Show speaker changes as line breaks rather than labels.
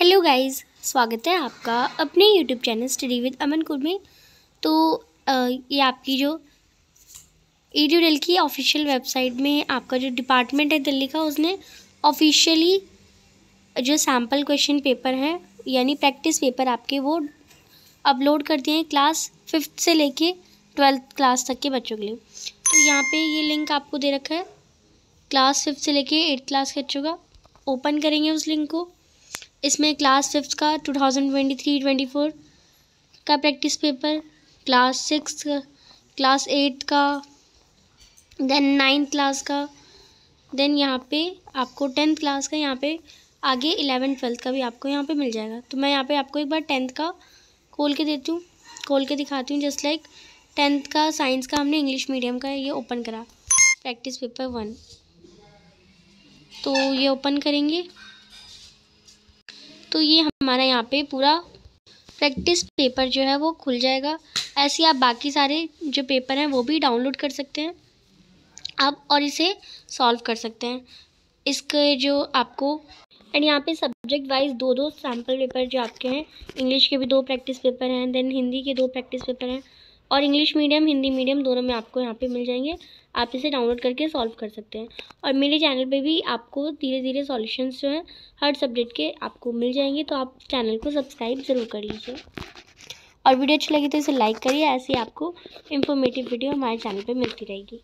hello guys स्वागत है आपका अपने YouTube channel study with Aman कुर में तो ये आपकी जो ई डेल की ऑफिशियल वेबसाइट में आपका जो डिपार्टमेंट है दिल्ली का उसने ऑफिशियली जो सैम्पल क्वेश्चन पेपर है यानी प्रैक्टिस पेपर आपके वो अपलोड कर दिए हैं क्लास फिफ्थ से लेके ट्वेल्थ क्लास तक के बच्चों के लिए तो यहाँ पे ये लिंक आपको दे रखा है क्लास फिफ्थ से लेके एट्थ क्लास के बच्चों का ओपन करेंगे उस लिंक को इसमें क्लास फिफ्थ का two thousand twenty three twenty four का practice paper class six class eight का देन नाइन्थ क्लास का देन यहाँ पे आपको टेंथ क्लास का यहाँ पे आगे इलेवन ट्वेल्थ का भी आपको यहाँ पे मिल जाएगा तो मैं यहाँ पे आपको एक बार टेंथ का खोल के देती हूँ खोल के दिखाती हूँ जस्ट लाइक टेंथ का साइंस का हमने इंग्लिश मीडियम का ये ओपन करा प्रैक्टिस पेपर वन तो ये ओपन करेंगे तो ये हमारा यहाँ पे पूरा प्रैक्टिस पेपर जो है वो खुल जाएगा ऐसे आप बाकी सारे जो पेपर हैं वो भी डाउनलोड कर सकते हैं आप और इसे सॉल्व कर सकते हैं इसके जो आपको एंड यहाँ पे सब्जेक्ट वाइज दो दो सैम्पल पेपर जो आपके हैं इंग्लिश के भी दो प्रैक्टिस पेपर हैं देन हिंदी के दो प्रैक्टिस पेपर हैं और इंग्लिश मीडियम हिंदी मीडियम दोनों में आपको यहाँ पे मिल जाएंगे आप इसे डाउनलोड करके सॉल्व कर सकते हैं और मेरे चैनल पे भी आपको धीरे धीरे सॉल्यूशंस जो हैं हर सब्जेक्ट के आपको मिल जाएंगे तो आप चैनल को सब्सक्राइब ज़रूर कर लीजिए और वीडियो अच्छी लगी तो इसे लाइक करिए ही आपको इन्फॉर्मेटिव वीडियो हमारे चैनल पर मिलती रहेगी